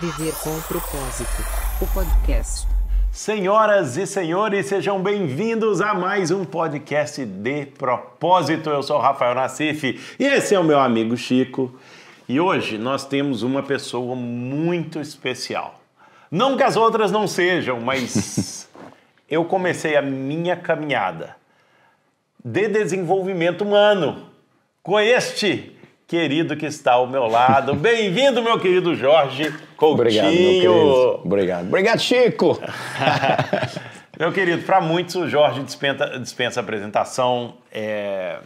Viver com propósito. O podcast. Senhoras e senhores, sejam bem-vindos a mais um podcast de propósito. Eu sou o Rafael Nassif e esse é o meu amigo Chico. E hoje nós temos uma pessoa muito especial. Não que as outras não sejam, mas eu comecei a minha caminhada de desenvolvimento humano com este querido que está ao meu lado. Bem-vindo, meu querido Jorge Coutinho. Obrigado, meu Obrigado. Obrigado, Chico. meu querido, para muitos o Jorge dispensa, dispensa apresentação é,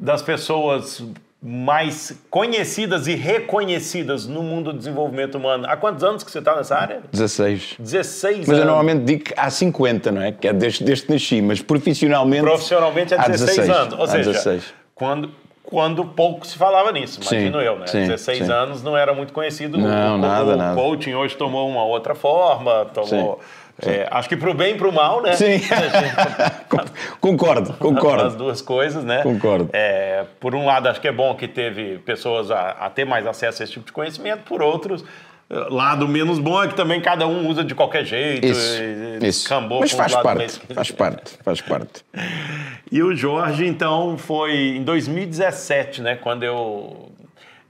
das pessoas mais conhecidas e reconhecidas no mundo do desenvolvimento humano. Há quantos anos que você está nessa área? 16. 16 Mas anos. eu normalmente digo que há 50, não é? Que é desde, desde que nasci, mas profissionalmente... Profissionalmente há 16, há 16 anos. Ou seja, 16. quando quando pouco se falava nisso, imagino sim, eu, né? Sim, 16 sim. anos não era muito conhecido. Não, o, nada, o nada. coaching hoje tomou uma outra forma, tomou. É, acho que para o bem e para o mal, né? Sim. concordo, concordo. As duas coisas, né? Concordo. É, por um lado, acho que é bom que teve pessoas a, a, ter mais acesso a esse tipo de conhecimento, por outros, eh, lado menos bom é que também cada um usa de qualquer jeito. Isso, e, eh, eh, isso. Cambou Mas faz parte, meio... faz parte, faz parte. e o Jorge, então, foi em 2017, né? Quando eu...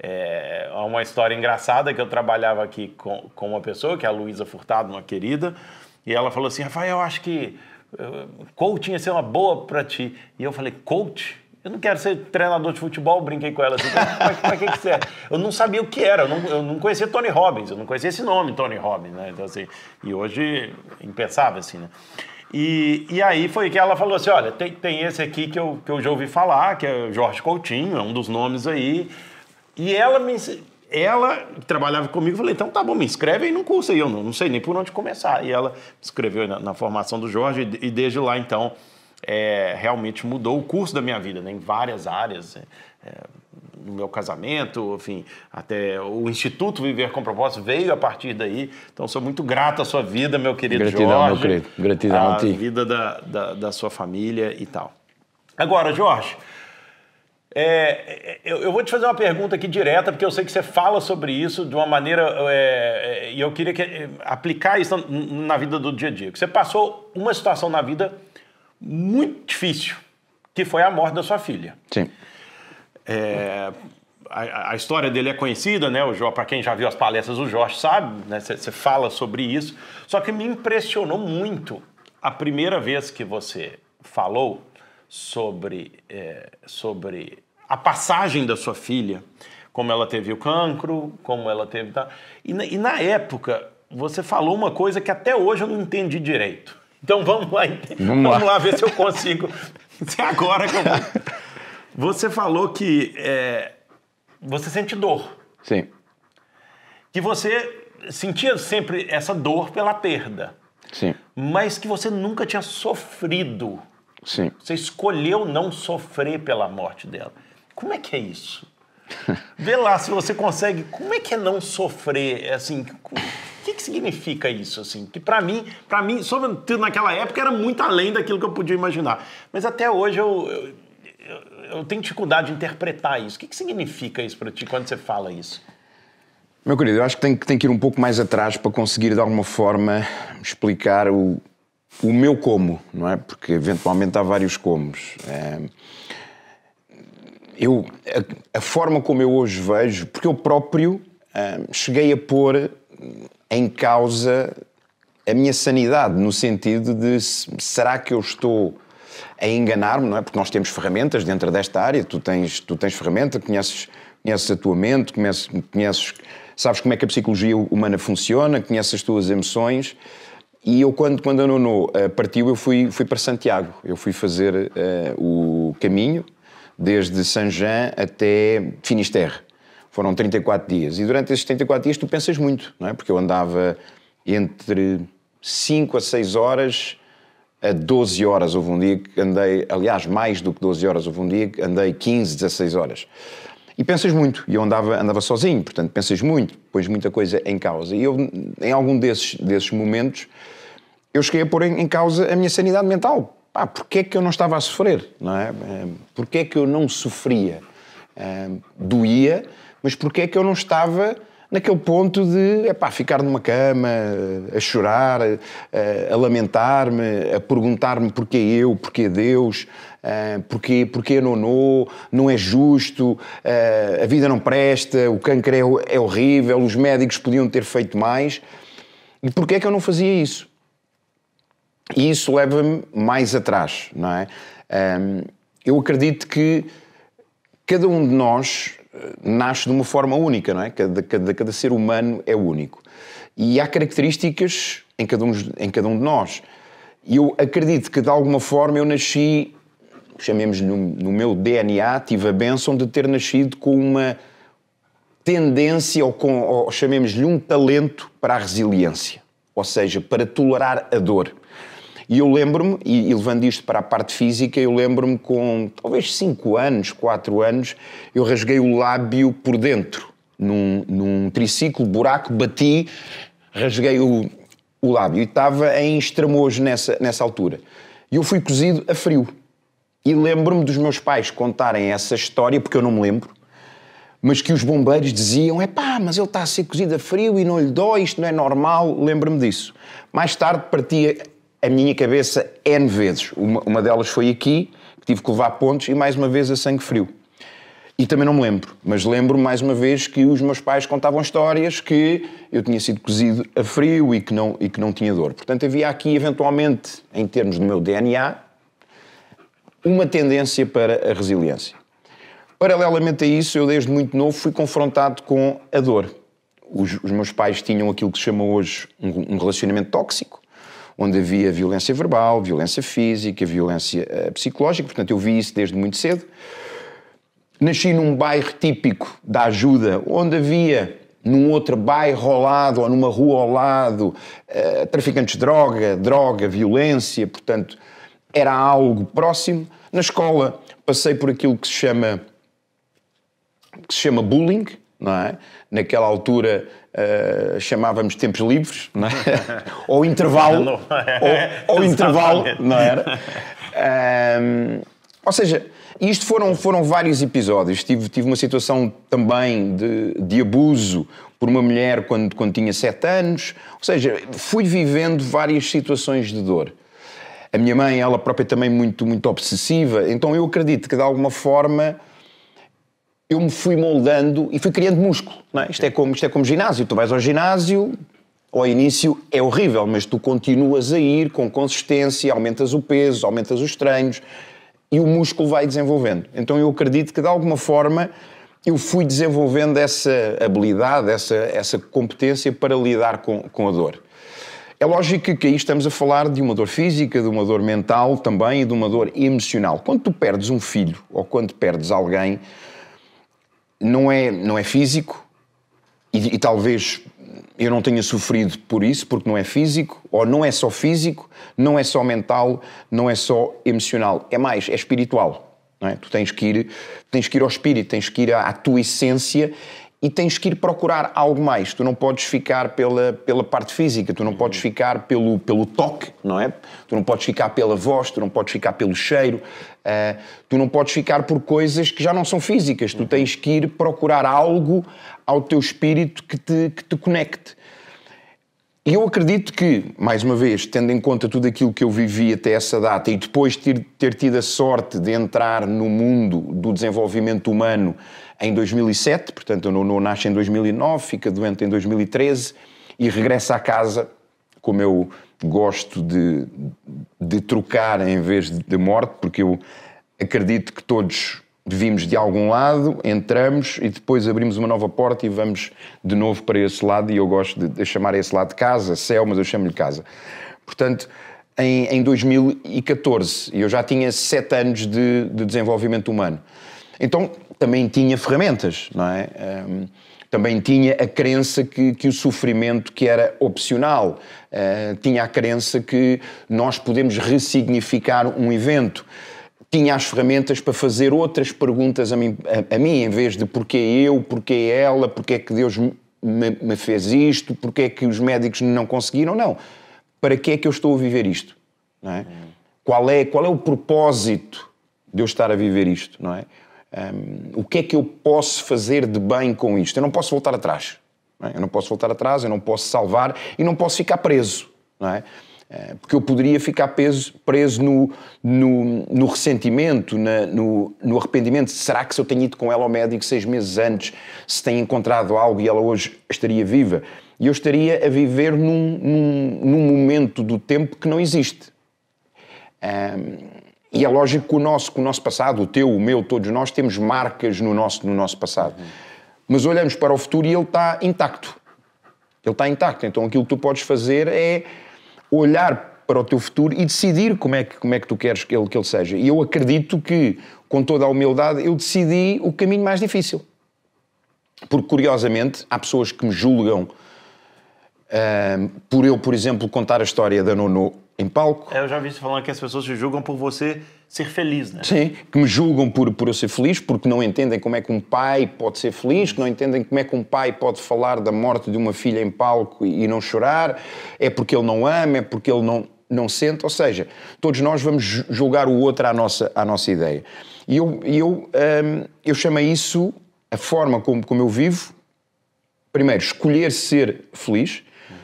É uma história engraçada que eu trabalhava aqui com, com uma pessoa, que é a Luísa Furtado, uma querida, e ela falou assim, Rafael, eu acho que coaching ia ser uma boa para ti. E eu falei, coach? Eu não quero ser treinador de futebol, brinquei com ela assim. Pra, que, que você é? Eu não sabia o que era, eu não, eu não, conhecia Tony Robbins, eu não conhecia esse nome, Tony Robbins, né? Então, assim, e hoje, impensável, assim, né? E, e aí foi que ela falou assim: olha, tem, tem esse aqui que eu, que eu já ouvi falar, que é Jorge Coutinho, é um dos nomes aí. E ela me. Ela que trabalhava comigo, falei, então tá bom, me inscreve aí no curso aí, eu não, não sei nem por onde começar. E ela me na, na formação do Jorge, e, e desde lá então é, realmente mudou o curso da minha vida, né? em várias áreas. É, é, no meu casamento, enfim, até o Instituto Viver com Propósito veio a partir daí. Então, sou muito grato à sua vida, meu querido Gratidão, Jorge. Meu querido. Gratidão a, a vida da, da, da, sua família e tal. Agora, Jorge, é, é, eu, eu, vou te fazer uma pergunta aqui direta, porque eu sei que você fala sobre isso de uma maneira... É, e eu queria que, aplicar isso na vida do dia a dia. Você passou uma situação na vida muito difícil, que foi a morte da sua filha. Sim. É, a, a, história dele é conhecida, né? Para quem já viu as palestras, o Jorge sabe, né? Você fala sobre isso. Só que me impressionou muito a primeira vez que você falou sobre, é, sobre a passagem da sua filha, como ela teve o cancro, como ela teve. Tá? E na, e na época, você falou uma coisa que até hoje eu não entendi direito. Então vamos lá, vamos, vamos lá. ver se eu consigo. Se é agora que eu vou. Você falou que é, você sente dor. Sim. Que você sentia sempre essa dor pela perda. Sim. Mas que você nunca tinha sofrido. Sim. Você escolheu não sofrer pela morte dela. Como é que é isso? Vê lá se você consegue. Como é que é não sofrer? É assim, o que, que significa isso, assim? Que para mim, para mim, sobretudo naquela época, era muito além daquilo que eu podia imaginar. Mas até hoje eu, eu, eu, eu tenho dificuldade de interpretar isso. O que, que significa isso para ti quando você fala isso? Meu querido, eu acho que tem, tem que ir um pouco mais atrás para conseguir de alguma forma explicar o, o meu como, não é? Porque eventualmente há vários comos. É... eu, a, a, forma como eu hoje vejo, porque eu próprio é, cheguei a pôr em causa a minha sanidade, no sentido de será que eu estou a enganar-me, não é? Porque nós temos ferramentas dentro desta área, tu tens, tu tens ferramenta, conheces, conheces a tua mente, conheces, conheces, sabes como é que a psicologia humana funciona, conheces as tuas emoções. E eu, quando, quando a Nono eh, partiu, eu fui, fui para Santiago. Eu fui fazer uh, o caminho desde Sanjan até Finisterre. Foram 34 dias. E durante esses 34 dias tu pensas muito, não é? Porque eu andava entre 5 a 6 horas a 12 horas. Houve um dia que andei, aliás, mais do que 12 horas. Houve um dia que andei 15, 16 horas. E pensas muito. E eu andava, andava sozinho, portanto, pensas muito, pões muita coisa em causa. E eu, em algum desses, desses momentos, eu cheguei a pôr em, causa a minha sanidade mental. Pá, porquê é que eu não estava a sofrer? Não é? Porquê é que eu não sofria? Doía, mas porque é que eu não estava naquele ponto de epá, ficar numa cama, a chorar, a, a lamentar-me, a perguntar-me porquê eu, porquê Deus, uh, porquê, porquê nonô, não é justo, uh, a vida não presta, o câncer é, é horrível, os médicos podiam ter feito mais. E porquê é que eu não fazia isso? E isso leva-me mais atrás, não é? Um, ehm, eu acredito que cada um de nós eh, nasce de uma forma única, não é? Cada, cada, cada ser humano é único. E há características em cada um, em cada um de nós. E eu acredito que, de alguma forma, eu nasci, chamemos-lhe no, no meu DNA, tive a bênção de ter nascido com uma tendência, ou, com, ou chamemos-lhe um talento para a resiliência. Ou seja, para tolerar a dor. E eu lembro-me, e, e, levando isto para a parte física, eu lembro-me com talvez 5 anos, 4 anos, eu rasguei o lábio por dentro, num, num triciclo, buraco, bati, rasguei o, o lábio. E estava em extremojo nessa, nessa altura. E eu fui cozido a frio. E lembro-me dos meus pais contarem essa história, porque eu não me lembro, mas que os bombeiros diziam: é pá, mas ele está a ser cozido a frio e não lhe dói, isto não é normal. Lembro-me disso. Mais tarde partia a minha cabeça N vezes. Uma, uma delas foi aqui, que tive que levar pontos, e mais uma vez a sangue frio. E também não me lembro, mas lembro mais uma vez que os meus pais contavam histórias que eu tinha sido cozido a frio e que não, e que não tinha dor. Portanto, havia aqui, eventualmente, em termos do meu DNA, uma tendência para a resiliência. Paralelamente a isso, eu desde muito novo fui confrontado com a dor. Os, os meus pais tinham aquilo que se chama hoje um, um relacionamento tóxico, onde havia violência verbal, violência física, violência uh, psicológica, portanto eu vi isso desde muito cedo. Nasci num bairro típico da ajuda, onde havia num outro bairro ao lado ou numa rua ao lado uh, traficantes de droga, droga, violência, portanto era algo próximo. Na escola passei por aquilo que se chama que se chama bullying, não é? Naquela altura uh, chamávamos tempos livres, não é? ou intervalo, ou, ou intervalo, não é. era? Um, é? ou seja, isto foram, foram vários episódios. Tive, tive uma situação também de, de abuso por uma mulher quando, quando tinha sete anos. Ou seja, fui vivendo várias situações de dor. A minha mãe, ela própria também muito, muito obsessiva, então eu acredito que de alguma forma eu me fui moldando e fui criando músculo. É? Isto, é como, isto é como ginásio. Tu vais ao ginásio, ao início é horrível, mas tu continuas a ir com consistência, aumentas o peso, aumentas os treinos e o músculo vai desenvolvendo. Então eu acredito que de alguma forma eu fui desenvolvendo essa habilidade, essa, essa competência para lidar com, com a dor. É lógico que aí estamos a falar de uma dor física, de uma dor mental também e de uma dor emocional. Quando tu perdes um filho ou quando perdes alguém, não é, não é físico e, e talvez eu não tenha sofrido por isso, porque não é físico, ou não é só físico, não é só mental, não é só emocional, é mais, é espiritual. É? Tu tens que ir, tens que ir ao espírito, tens que ir à, à tua essência e tens que ir procurar algo mais. Tu não podes ficar pela, pela parte física, tu não podes uhum. ficar pelo, pelo toque, não é? Tu não podes ficar pela voz, tu não podes ficar pelo cheiro, uh, tu não podes ficar por coisas que já não são físicas. Tu uhum. tens que ir procurar algo ao teu espírito que te, que te conecte. E eu acredito que, mais uma vez, tendo em conta tudo aquilo que eu vivi até essa data e depois ter, ter tido a sorte de entrar no mundo do desenvolvimento humano em 2007, portanto o Nuno nasce em 2009, fica doente em 2013 e regressa à casa, como eu gosto de, de trocar em vez de, morte, porque eu acredito que todos vimos de algum lado, entramos e depois abrimos uma nova porta e vamos de novo para esse lado. E eu gosto de, de chamar esse lado de casa, céu, mas eu chamo-lhe casa. Portanto, em, em 2014, eu já tinha sete anos de, de desenvolvimento humano. Então também tinha ferramentas, não é? Um, também tinha a crença que, que o sofrimento que era opcional, uh, tinha a crença que nós podemos ressignificar um evento, tinha as ferramentas para fazer outras perguntas a mim, a, a mim em vez de porquê eu, porquê ela, porquê é que Deus me, me fez isto, porquê é que os médicos não conseguiram, não. Para que é que eu estou a viver isto? Não é? Qual, é, qual é o propósito de eu estar a viver isto, não é? o que é que eu posso fazer de bem com isto? Eu não posso voltar atrás. Não é? Eu não posso voltar atrás, eu não posso salvar e não posso ficar preso. Não é? Eh, porque eu poderia ficar preso, preso no, no, no ressentimento, na, no, no, arrependimento. Será que se eu tenho ido com ela ao médico seis meses antes, se tem encontrado algo e ela hoje estaria viva? E eu estaria a viver num, num, num momento do tempo que não existe. Um, e é lógico que o nosso, que o nosso passado, o teu, o meu, todos nós, temos marcas no nosso, no nosso passado. Uhum. Mas olhamos para o futuro e ele está intacto. Ele está intacto. Então aquilo que tu podes fazer é olhar para o teu futuro e decidir como é que, como é que tu queres que ele, que ele seja. E eu acredito que, com toda a humildade, eu decidi o caminho mais difícil. Porque, curiosamente, há pessoas que me julgam uh, por eu, por exemplo, contar a história da Nono em palco. É, eu já vi você falando que as pessoas te julgam por você ser feliz, né? Sim, que me julgam por, por eu ser feliz, porque não entendem como é que um pai pode ser feliz, que não entendem como é que um pai pode falar da morte de uma filha em palco e, e não chorar, é porque ele não ama, é porque ele não, não sente, ou seja, todos nós vamos julgar o outro à nossa, à nossa ideia. E eu, eu, hum, eu chamo isso a forma como, como eu vivo, primeiro, escolher ser feliz,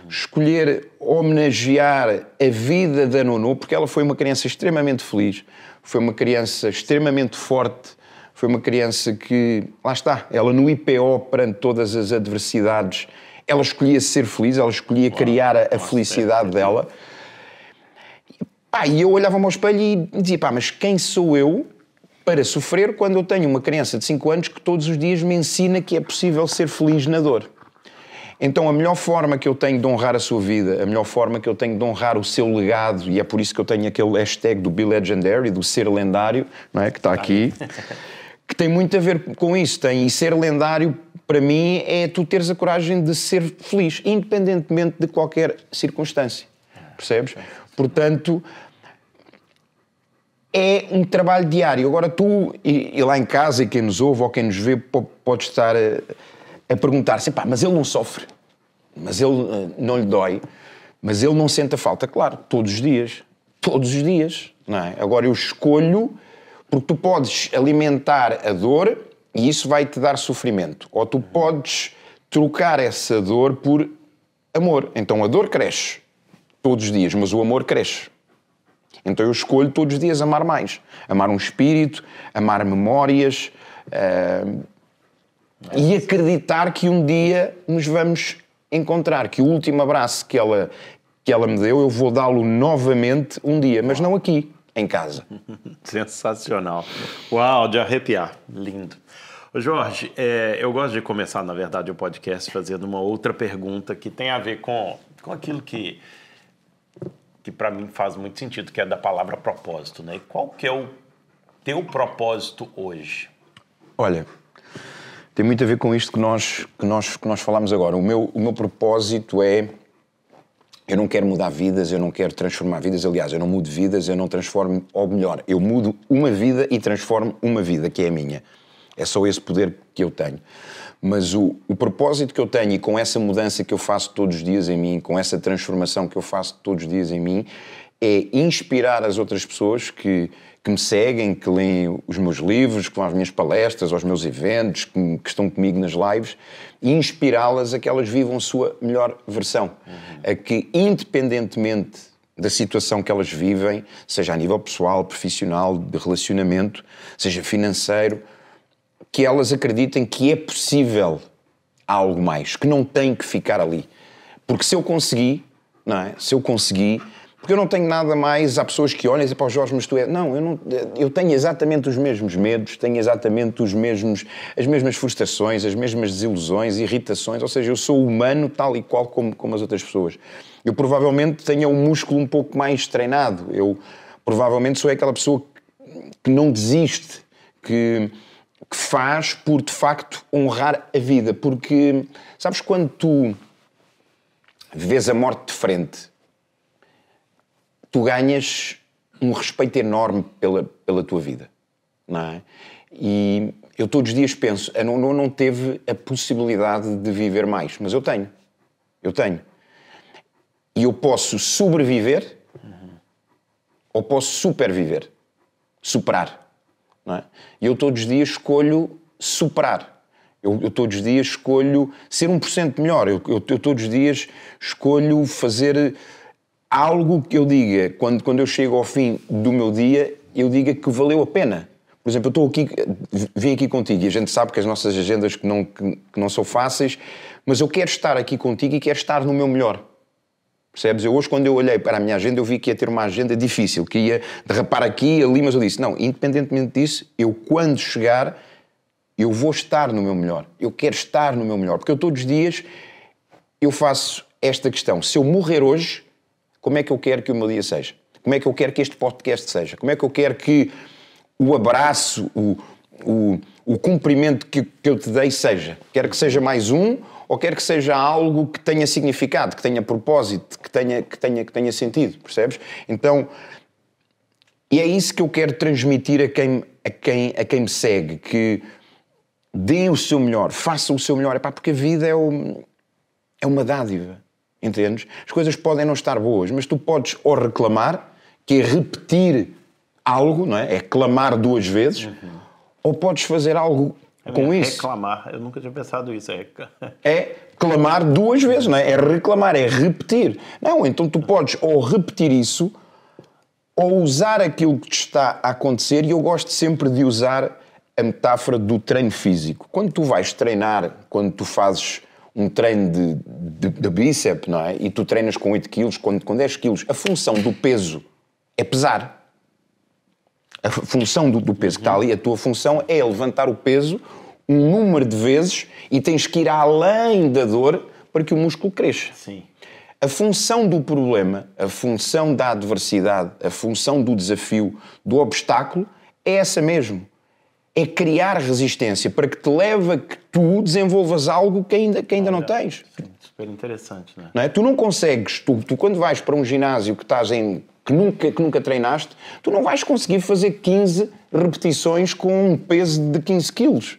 escolher homenagear a vida da Nonu, porque ela foi uma criança extremamente feliz, foi uma criança extremamente forte, foi uma criança que, lá está, ela no IPO, perante todas as adversidades, ela escolhia ser feliz, ela escolhia criar a, felicidade dela. E, pá, e eu olhava-me ao espelho e dizia, pá, mas quem sou eu para sofrer quando eu tenho uma criança de 5 anos que todos os dias me ensina que é possível ser feliz na dor? Então, a melhor forma que eu tenho de honrar a sua vida, a melhor forma que eu tenho de honrar o seu legado, e é por isso que eu tenho aquele hashtag do Be Legendary, do ser lendário, não é? que está aqui, que tem muito a ver com isso. Tem, e ser lendário, para mim, é tu teres a coragem de ser feliz, independentemente de qualquer circunstância. Percebes? Portanto, é um trabalho diário. Agora, tu, e, e lá em casa, e quem nos ouve ou quem nos vê, pode estar a perguntar-se, pá, mas ele não sofre, mas ele uh, não lhe dói, mas ele não sente a falta. Claro, todos os dias, todos os dias, não é? Agora eu escolho, porque tu podes alimentar a dor e isso vai-te dar sofrimento, ou tu podes trocar essa dor por amor. Então a dor cresce todos os dias, mas o amor cresce. Então eu escolho todos os dias amar mais. Amar um espírito, amar memórias, uh, é? E acreditar que um dia nos vamos encontrar, que o último abraço que ela, que ela me deu, eu vou dá-lo novamente um dia, mas não aqui, em casa. Sensacional. Uau, de arrepiar. Lindo. Jorge, é, eu gosto de começar, na verdade, o podcast fazendo uma outra pergunta que tem a ver com, com aquilo que, que para mim faz muito sentido, que é da palavra propósito. Né? E qual que é o teu propósito hoje? Olha, tem muito a ver com isto que nós, que nós, que nós falámos agora. O meu, o meu propósito é. Eu não quero mudar vidas, eu não quero transformar vidas. Aliás, eu não mudo vidas, eu não transformo. Ou melhor, eu mudo uma vida e transformo uma vida, que é a minha. É só esse poder que eu tenho. Mas o, o propósito que eu tenho e com essa mudança que eu faço todos os dias em mim, com essa transformação que eu faço todos os dias em mim, é inspirar as outras pessoas que, que me seguem, que leem os meus livros, que vão às minhas palestras, aos meus eventos, que, que estão comigo nas lives, inspirá-las a que elas vivam a sua melhor versão. Uhum. A que, independentemente da situação que elas vivem, seja a nível pessoal, profissional, de relacionamento, seja financeiro, que elas acreditem que é possível algo mais, que não tem que ficar ali. Porque se eu consegui, não é? Se eu consegui porque eu não tenho nada mais. Há pessoas que olham e dizem para o Jorge, mas tu é. Não, eu, não, eu tenho exatamente os mesmos medos, tenho exatamente os mesmos, as mesmas frustrações, as mesmas desilusões, irritações. Ou seja, eu sou humano tal e qual como, como as outras pessoas. Eu provavelmente tenho um músculo um pouco mais treinado. Eu provavelmente sou aquela pessoa que não desiste, que, que faz por de facto honrar a vida. Porque sabes quando tu vês a morte de frente tu ganhas um respeito enorme pela, pela tua vida, não é? E eu todos os dias penso, a Nuno não teve a possibilidade de viver mais, mas eu tenho, eu tenho. E eu posso sobreviver uhum. ou posso superviver, superar, não é? E eu todos os dias escolho superar. Eu, eu, todos os dias escolho ser 1% melhor. Eu, eu, eu todos os dias escolho fazer algo que eu diga, quando, quando eu chego ao fim do meu dia, eu diga que valeu a pena. Por exemplo, eu estou aqui, vim aqui contigo e a gente sabe que as nossas agendas que não, que, que não são fáceis, mas eu quero estar aqui contigo e quero estar no meu melhor. Percebes? Eu hoje, quando eu olhei para a minha agenda, eu vi que ia ter uma agenda difícil, que ia derrapar aqui e ali, mas eu disse, não, independentemente disso, eu quando chegar, eu vou estar no meu melhor. Eu quero estar no meu melhor. Porque eu todos os dias, eu faço esta questão. Se eu morrer hoje, como é que eu quero que o meu dia seja? Como é que eu quero que este podcast seja? Como é que eu quero que o abraço, o, o, o cumprimento que, que eu te dei seja? Quero que seja mais um ou quero que seja algo que tenha significado, que tenha propósito, que tenha, que tenha, que tenha sentido, percebes? Então, e é isso que eu quero transmitir a quem, a quem, a quem me segue, que dê o seu melhor, faça o seu melhor, Epá, porque a vida é, um, é uma dádiva. Entendes? As coisas podem não estar boas, mas tu podes ou reclamar, que é repetir algo, não é? É clamar duas vezes, uhum. ou podes fazer algo é com isso. Reclamar, eu nunca tinha pensado isso. É, é clamar duas vezes, não é? É reclamar, é repetir. Não, então tu podes ou repetir isso, ou usar aquilo que te está a acontecer, e eu gosto sempre de usar a metáfora do treino físico. Quando tu vais treinar, quando tu fazes um treino de, de, de bíceps, não é? E tu treinas com 8 quilos, com, com 10 quilos. A função do peso é pesar. A função do, do peso que está ali, a tua função é levantar o peso um número de vezes e tens que ir além da dor para que o músculo cresça. Sim. A função do problema, a função da adversidade, a função do desafio, do obstáculo, é essa mesmo é criar resistência para que te leve a que tu desenvolvas algo que ainda, que ainda ah, não tens. Sim, super interessante, não é? não é? Tu não consegues, tu, tu quando vais para um ginásio que estás em que nunca, que nunca treinaste, tu não vais conseguir fazer 15 repetições com um peso de 15 quilos.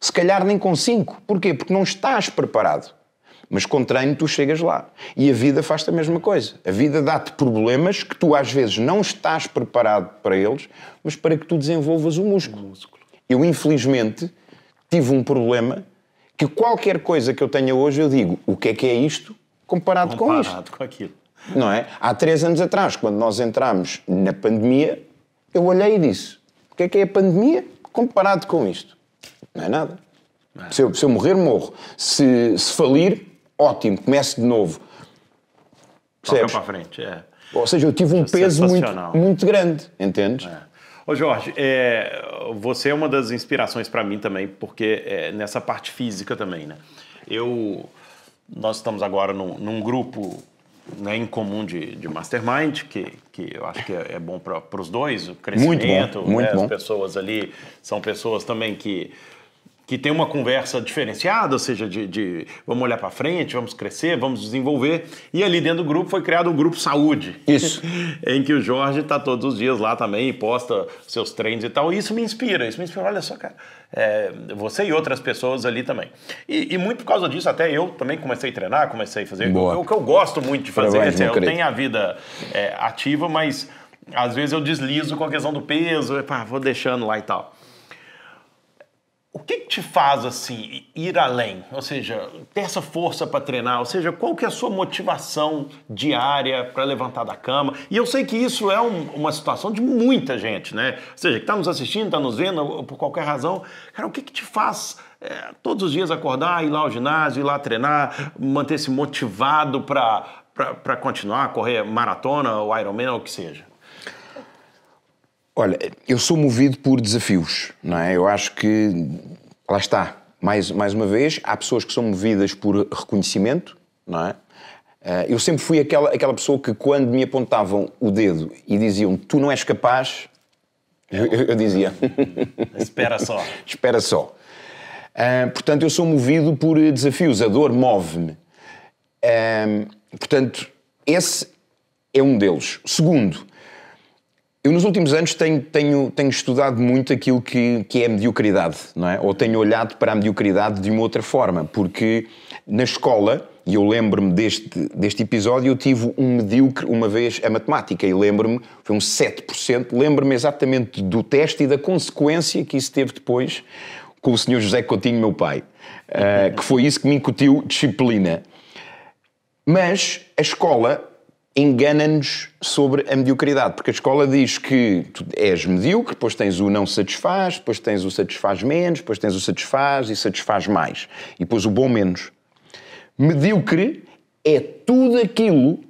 Se calhar nem com 5. Porquê? Porque não estás preparado. Mas com treino tu chegas lá. E a vida faz-te a mesma coisa. A vida dá-te problemas que tu às vezes não estás preparado para eles, mas para que tu desenvolvas o músculo. O músculo. Eu, infelizmente, tive um problema que qualquer coisa que eu tenha hoje eu digo o que é que é isto comparado, comparado com isto. com aquilo. Não é? Há três anos atrás, quando nós entramos na pandemia, eu olhei e disse o que é que é a pandemia comparado com isto? Não é nada. Não. É se, eu, se eu, morrer, morro. Se, se falir, ótimo, comece de novo. Toca para a frente, é. Ou seja, eu tive um é peso muito, muito grande, entendes? É. Ô Jorge, é, você é uma das inspirações para mim também, porque é, nessa parte física também, né? Eu, nós estamos agora num, num grupo né, em comum de, de mastermind, que, que eu acho que é, é bom para os dois, o crescimento, muito né, bom, muito né, bom. as pessoas ali são pessoas também que que tem uma conversa diferenciada, ou seja, de, de vamos olhar para frente, vamos crescer, vamos desenvolver. E ali dentro do grupo foi criado um grupo saúde. Isso. em que o Jorge está todos os dias lá também, posta seus treinos e tal. E isso me inspira, isso me inspira. Olha só, cara, é, você e outras pessoas ali também. E, e, muito por causa disso, até eu também comecei a treinar, comecei a fazer. O que eu gosto muito de fazer, é, eu tenho a vida é, ativa, mas às vezes eu deslizo com a questão do peso, ah, vou deixando lá e tal. O que, que, te faz assim ir além? Ou seja, ter essa força para treinar? Ou seja, qual que é a sua motivação diária para levantar da cama? E eu sei que isso é um, uma situação de muita gente, né? Ou seja, que está nos assistindo, está nos vendo por qualquer razão. Cara, o que, que te faz é, todos os dias acordar, ir lá ao ginásio, ir lá treinar, manter-se motivado para continuar, a correr maratona ou Ironman ou o que seja? Olha, eu sou movido por desafios, não é? Eu acho que, lá está, mais, mais uma vez, há pessoas que são movidas por reconhecimento, não é? Eh, eu sempre fui aquela, aquela pessoa que, quando me apontavam o dedo e diziam tu não és capaz, eu, eu dizia espera só. espera só. Eh, portanto, eu sou movido por desafios, a dor move-me. Eh, portanto, esse é um deles. Segundo, eu nos últimos anos tenho, tenho, tenho estudado muito aquilo que, que é a mediocridade, não é? Ou tenho olhado para a mediocridade de uma outra forma, porque na escola, e eu lembro-me deste, deste episódio, eu tive um medíocre uma vez a matemática, e lembro-me, foi um 7%, lembro-me exatamente do teste e da consequência que isso teve depois com o senhor José Coutinho, meu pai, uh, que foi isso que me incutiu disciplina. Mas a escola engana-nos sobre a mediocridade, porque a escola diz que tu és medíocre, depois tens o não satisfaz, depois tens o satisfaz menos, depois tens o satisfaz e satisfaz mais, e depois o bom menos. Medíocre é tudo aquilo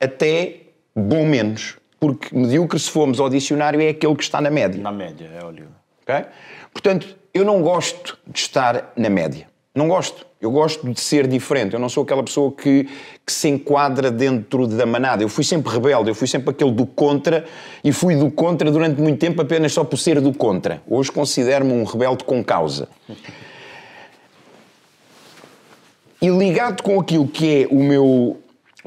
até bom menos, porque medíocre, se formos ao dicionário, é aquele que está na média. Na média, é óleo. Okay? Portanto, eu não gosto de estar na média. Não gosto. Eu gosto de ser diferente. Eu não sou aquela pessoa que, que, se enquadra dentro da manada. Eu fui sempre rebelde, eu fui sempre aquele do contra e fui do contra durante muito tempo apenas só por ser do contra. Hoje considero-me um rebelde com causa. E ligado com aquilo que é o meu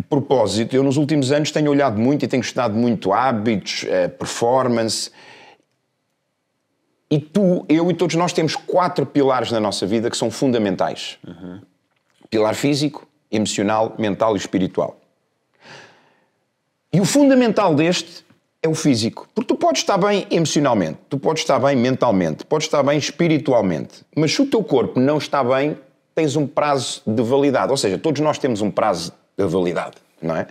propósito, eu nos últimos anos tenho olhado muito e tenho estudado muito hábitos, eh, performance e tu, eu e todos nós temos quatro pilares na nossa vida que são fundamentais: uhum. pilar físico, emocional, mental e espiritual. E o fundamental deste é o físico. Porque tu podes estar bem emocionalmente, tu podes estar bem mentalmente, podes estar bem espiritualmente, mas se o teu corpo não está bem, tens um prazo de validade. Ou seja, todos nós temos um prazo de validade, não é?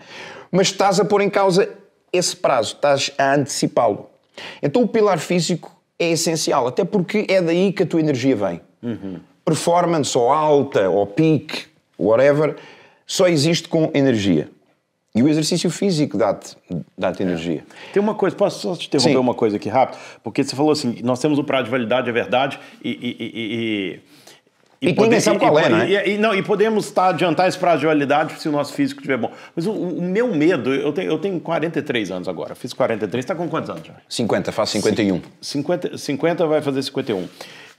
Mas estás a pôr em causa esse prazo, estás a antecipá-lo. Então o pilar físico é essencial, até porque é daí que a tua energia vem. Uhum. Performance ou alta ou peak, whatever, só existe com energia. E o exercício físico dá-te dá é. energia. É. Tem uma coisa, posso só te interromper Sim. uma coisa aqui rápido? Porque você falou assim: nós temos o prazo de validade, é verdade, e, e, e, e e, e ninguém sabe qual e, é, né? E, e, não, e podemos tá, adiantar de validade se o nosso físico estiver bom. Mas o, o, meu medo, eu tenho, eu tenho 43 anos agora. Fiz 43, está com quantos anos já? 50, faz 51. 50, 50 vai fazer 51.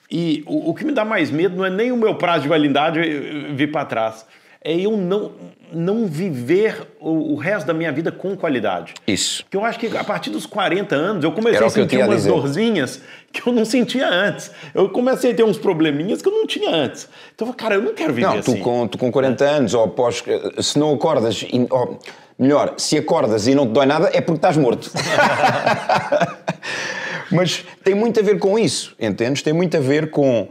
E o, o que me dá mais medo não é nem o meu prazo de validade eh, eh, vir para trás é eu não, não viver o, o, resto da minha vida com qualidade. Isso. Porque eu acho que a partir dos 40 anos eu comecei a sentir umas dizer. dorzinhas que eu não sentia antes. Eu comecei a ter uns probleminhas que eu não tinha antes. Então, cara, eu não quero viver não, tu assim. Com, tu com 40 anos, ou após, se não acordas, ou, melhor, se acordas e não te dói nada, é porque estás morto. Mas tem muito a ver com isso, entendes? Tem muito a ver com,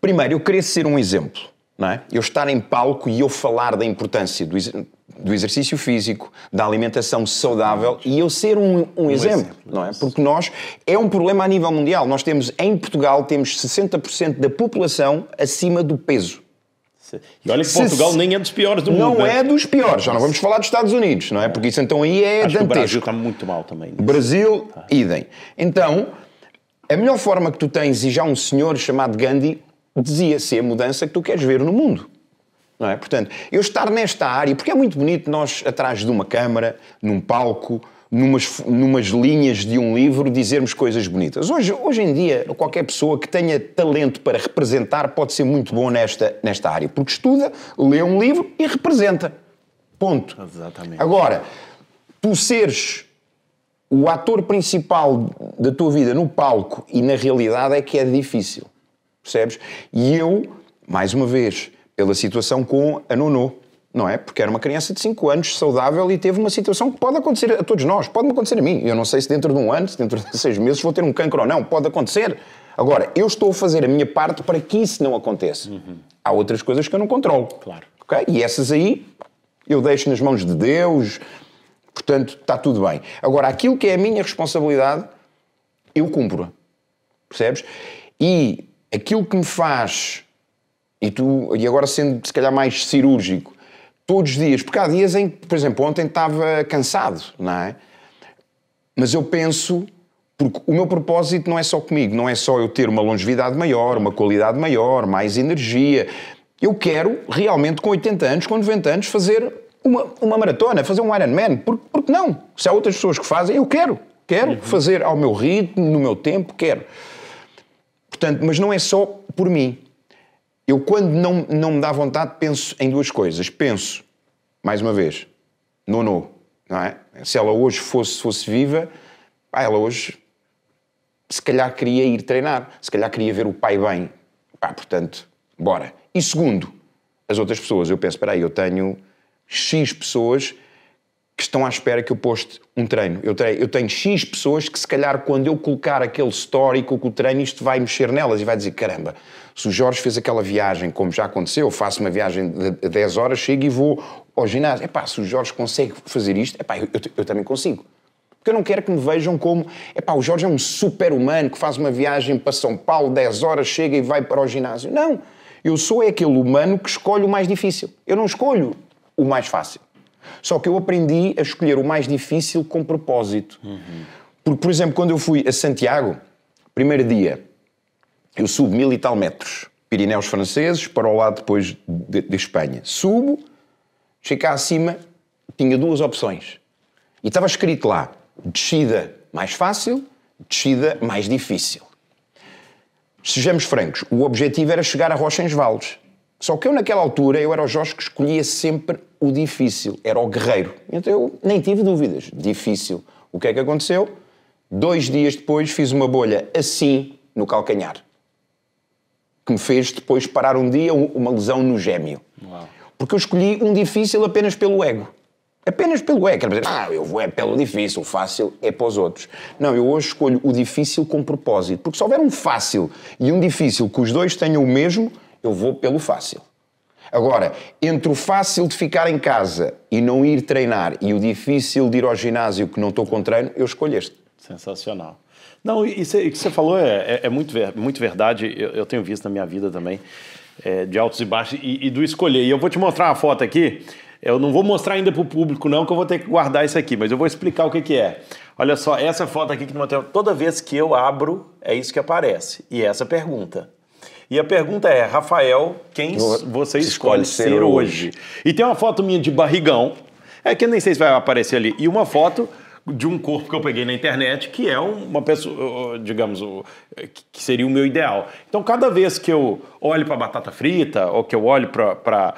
primeiro, eu querer ser um exemplo. Não é? Eu estar em palco e eu falar da importância do exemplo do exercício físico, da alimentação saudável e eu ser um, um, um exemplo, exemplo, não é? Porque nós é um problema a nível mundial. Nós temos em Portugal temos 60% da população acima do peso. E olha que Portugal se, nem é dos piores do não mundo. Não é? Né? dos piores, já não vamos falar dos Estados Unidos, não é? Porque isso então aí é Acho dantesco. o Brasil está muito mal também. Nisso. Né? Brasil, ah. idem. Então, a melhor forma que tu tens, e já um senhor chamado Gandhi dizia ser é a mudança que tu queres ver no mundo. Não é? Portanto, eu estar nesta área, porque é muito bonito nós, atrás de uma câmara, num palco, numas, numas linhas de um livro, dizermos coisas bonitas. Hoje, hoje em dia, qualquer pessoa que tenha talento para representar pode ser muito bom nesta, nesta área, porque estuda, lê um livro e representa. Ponto. Exatamente. Agora, tu seres o ator principal da tua vida no palco e na realidade é que é difícil. Percebes? E eu, mais uma vez, pela situação com a Nuno, não é? Porque era uma criança de 5 anos, saudável, e teve uma situação que pode acontecer a todos nós, pode-me acontecer a mim. Eu não sei se dentro de um ano, se dentro de seis meses vou ter um cancro ou não, pode acontecer. Agora, eu estou a fazer a minha parte para que isso não aconteça. Uhum. Há outras coisas que eu não controlo. Claro. Okay? E essas aí eu deixo nas mãos de Deus, portanto está tudo bem. Agora, aquilo que é a minha responsabilidade, eu cumpro. Percebes? E aquilo que me faz e, tu, e agora sendo, se calhar, mais cirúrgico, todos os dias, porque há dias em que, por exemplo, ontem estava cansado, não é? Mas eu penso, porque o meu propósito não é só comigo, não é só eu ter uma longevidade maior, uma qualidade maior, mais energia. Eu quero realmente, com 80 anos, com 90 anos, fazer uma, uma maratona, fazer um Ironman. Porque, porque não? Se há outras pessoas que fazem, eu quero. Quero uhum. fazer ao meu ritmo, no meu tempo, quero. Portanto, mas não é só por mim. Eu, quando não, não me dá vontade, penso em duas coisas. Penso, mais uma vez, nono, não é? Se ela hoje fosse, fosse viva, pá, ela hoje se calhar queria ir treinar, se calhar queria ver o pai bem. Pá, portanto, bora. E segundo, as outras pessoas. Eu penso, espera aí, eu tenho X pessoas que estão à espera que eu poste um treino. Eu, treino. eu tenho X pessoas que, se calhar, quando eu colocar aquele story com o treino, isto vai mexer nelas e vai dizer: caramba, se o Jorge fez aquela viagem, como já aconteceu, faço uma viagem de 10 horas, chego e vou ao ginásio. É pá, se o Jorge consegue fazer isto, é pá, eu, eu, eu também consigo. Porque eu não quero que me vejam como, é pá, o Jorge é um super-humano que faz uma viagem para São Paulo, 10 horas, chega e vai para o ginásio. Não! Eu sou é aquele humano que escolhe o mais difícil. Eu não escolho o mais fácil. Só que eu aprendi a escolher o mais difícil com propósito. Uhum. Porque, por exemplo, quando eu fui a Santiago, primeiro dia, eu subo mil e tal metros, Pirineus franceses, para o lado depois de, de Espanha. Subo, chego cá acima, tinha duas opções. E estava escrito lá, descida mais fácil, descida mais difícil. Sejamos francos, o objetivo era chegar a Rocha em Valdes. Só que eu naquela altura, eu era o Jorge que escolhia sempre o difícil, era o guerreiro. Então eu nem tive dúvidas. Difícil. O que é que aconteceu? Dois dias depois fiz uma bolha assim no calcanhar, que me fez depois parar um dia uma lesão no gêmeo. Uau. Porque eu escolhi um difícil apenas pelo ego. Apenas pelo ego. Quer dizer, ah, eu vou é pelo difícil, o fácil é para os outros. Não, eu hoje escolho o difícil com propósito. Porque se houver um fácil e um difícil que os dois tenham o mesmo, eu vou pelo fácil. Agora, entre o fácil de ficar em casa e não ir treinar e o difícil de ir ao ginásio que não estou com treino, eu escolho este. Sensacional. Não, e o que você falou é, é, é, muito, muito verdade. Eu, eu, tenho visto na minha vida também, é, de altos e baixos, e, e, do escolher. E eu vou te mostrar uma foto aqui. Eu não vou mostrar ainda para o público, não, que eu vou ter que guardar isso aqui, mas eu vou explicar o que, que é. Olha só, essa foto aqui que não tem... Toda vez que eu abro, é isso que aparece. E é essa pergunta. E a pergunta é, Rafael, quem você escolhe, escolhe ser, ser hoje? hoje? E tem uma foto minha de barrigão, é que eu nem sei se vai aparecer ali, e uma foto de um corpo que eu peguei na internet, que é uma pessoa, digamos, que seria o meu ideal. Então, cada vez que eu olho para batata frita, ou que eu olho para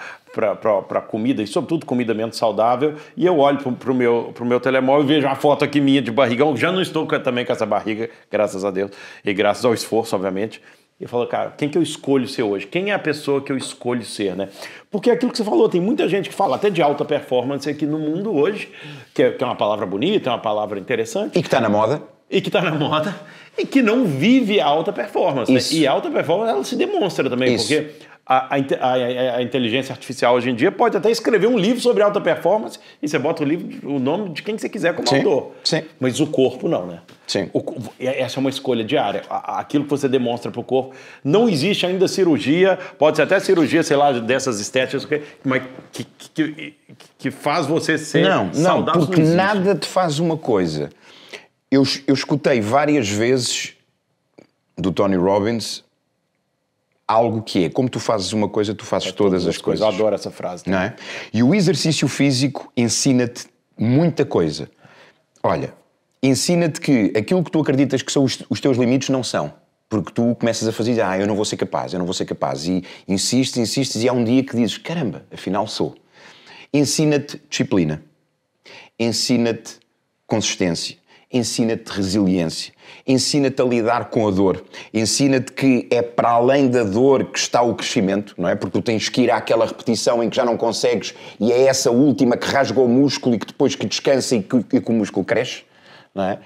para comida, e sobretudo comida menos saudável, e eu olho para o meu, pro meu telemóvel e vejo a foto aqui minha de barrigão, já não estou também com essa barriga, graças a Deus, e graças ao esforço, obviamente, e falou, cara, quem que eu escolho ser hoje? Quem é a pessoa que eu escolho ser, né? Porque é aquilo que você falou, tem muita gente que fala até de alta performance aqui no mundo hoje, que é, é uma palavra bonita, é uma palavra interessante. E que está na moda. E que está na moda. E que não vive a alta performance. Né? E a alta performance, ela se demonstra também, Isso. porque a, a, a, a, inteligência artificial hoje em dia pode até escrever um livro sobre alta performance e você bota o livro, o nome de quem você quiser como sim, autor. Sim. Mas o corpo não, né? Sim. O, é, essa é uma escolha diária. Aquilo que você demonstra para o corpo. Não existe ainda cirurgia, pode ser até cirurgia, sei lá, dessas estéticas, mas que, que, que faz você ser não, saudável. Não, porque não nada te faz uma coisa. Eu, eu escutei várias vezes do Tony Robbins algo que é como tu fazes uma coisa, tu fazes é todas, as coisas. coisas. Eu adoro essa frase. Não é? E o exercício físico ensina-te muita coisa. Olha, ensina-te que aquilo que tu acreditas que são os, os teus limites não são porque tu começas a fazer, ah, eu não vou ser capaz, eu não vou ser capaz, e insistes, insistes, e há um dia que dizes, caramba, afinal sou. Ensina-te disciplina, ensina-te consistência, ensina-te resiliência, ensina-te a lidar com a dor, ensina-te que é para além da dor que está o crescimento, não é? Porque tu tens que ir àquela repetição em que já não consegues e é essa última que rasga o músculo e que depois que descansa e que, e que o músculo cresce, não é?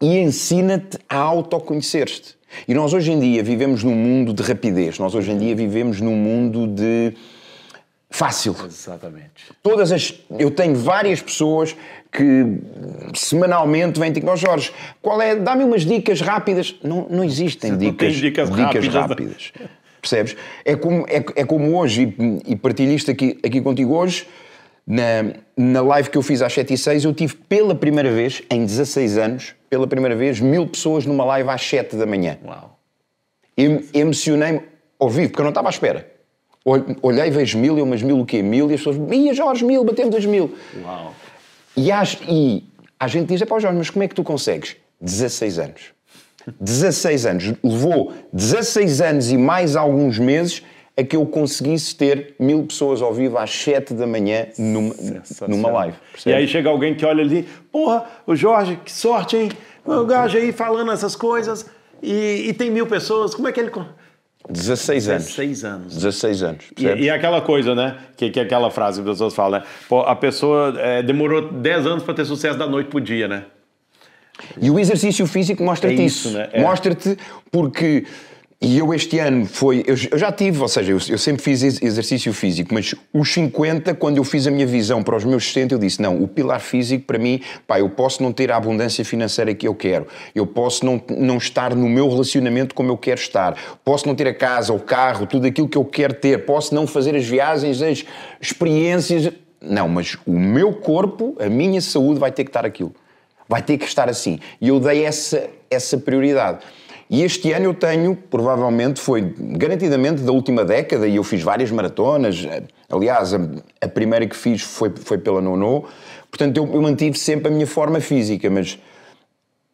E ensina-te a autoconhecer-te. E nós hoje em dia vivemos num mundo de rapidez, nós hoje em dia vivemos num mundo de fácil. Exatamente. Todas as. Eu tenho várias pessoas que semanalmente vem ter com Jorge, qual é, dá-me umas dicas rápidas. Não, não existem não dicas, dicas, dicas, rápidas. rápidas. Percebes? É como, é, é como hoje, e, e partilho isto aqui, aqui contigo hoje, na, na live que eu fiz às 7 e 6, eu tive pela primeira vez, em 16 anos, pela primeira vez, mil pessoas numa live às 7 da manhã. Uau. E Emocionei-me ao vivo, porque eu não estava à espera. Olhei, vejo mil, eu, mas mil o quê? Mil, e as pessoas, ia Jorge, mil, batemos dois mil. Uau. E, e a gente diz, é pá, Jorge, mas como é que tu consegues? 16 anos. 16 anos. Levou 16 anos e mais alguns meses a que eu conseguisse ter mil pessoas ao vivo às 7 da manhã numa, numa live. Percebe? E aí chega alguém que olha ali, porra, o Jorge, que sorte, hein? O uhum. gajo aí falando essas coisas e, e tem mil pessoas, como é que ele... 16 anos. 16 anos. 16 anos. E, e, é aquela coisa, né? Que, que é aquela frase que as pessoas falam, né? Pô, a pessoa é, demorou 10 anos para ter sucesso da noite pro dia, né? E o exercício físico mostra-te é isso, isso. Né? É. Mostra-te porque e eu este ano foi. Eu, eu já tive, ou seja, eu, eu, sempre fiz exercício físico, mas os 50, quando eu fiz a minha visão para os meus 60, eu disse: não, o pilar físico para mim, pá, eu posso não ter a abundância financeira que eu quero, eu posso não, não estar no meu relacionamento como eu quero estar, posso não ter a casa, o carro, tudo aquilo que eu quero ter, posso não fazer as viagens, as experiências. Não, mas o meu corpo, a minha saúde vai ter que estar aquilo. Vai ter que estar assim. E eu dei essa, essa prioridade. E este ano eu tenho, provavelmente, foi garantidamente da última década, e eu fiz várias maratonas. Aliás, a, a primeira que fiz foi, foi pela Nono. Portanto, eu, eu mantive sempre a minha forma física, mas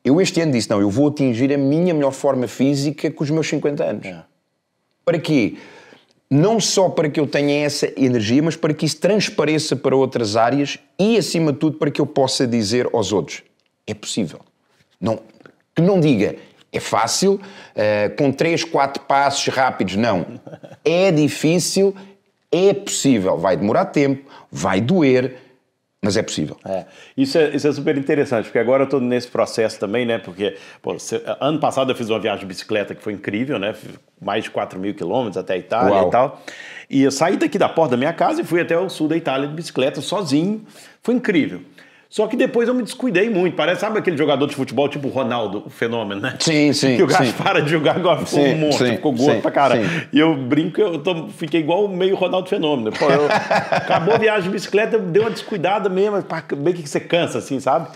eu este ano disse: não, eu vou atingir a minha melhor forma física com os meus 50 anos. É. Para quê? Não só para que eu tenha essa energia, mas para que isso transpareça para outras áreas e, acima de tudo, para que eu possa dizer aos outros: é possível. Não, que não diga é fácil, uh, com três, quatro passos rápidos, não. É difícil, é possível. Vai demorar tempo, vai doer, mas é possível. É. Isso, é, isso é super interessante, porque agora eu estou nesse processo também, né? Porque pô, se, ano passado eu fiz uma viagem de bicicleta que foi incrível, né? Mais de 4 mil quilômetros até a Itália Uau. e tal. E eu saí daqui da porta da minha casa e fui até o sul da Itália de bicicleta sozinho. Foi incrível. Só que depois eu me descuidei muito. Parece, sabe aquele jogador de futebol tipo Ronaldo, o fenômeno, né? Sim, sim. Que o gajo para de jogar, agora ficou sim, um monstro, sim, ficou gordo pra cara. Sim. E eu brinco, eu tô, fiquei igual meio Ronaldo Fenômeno. Pô, eu, acabou a viagem de bicicleta, deu uma descuidada mesmo, meio que você cansa, assim, sabe?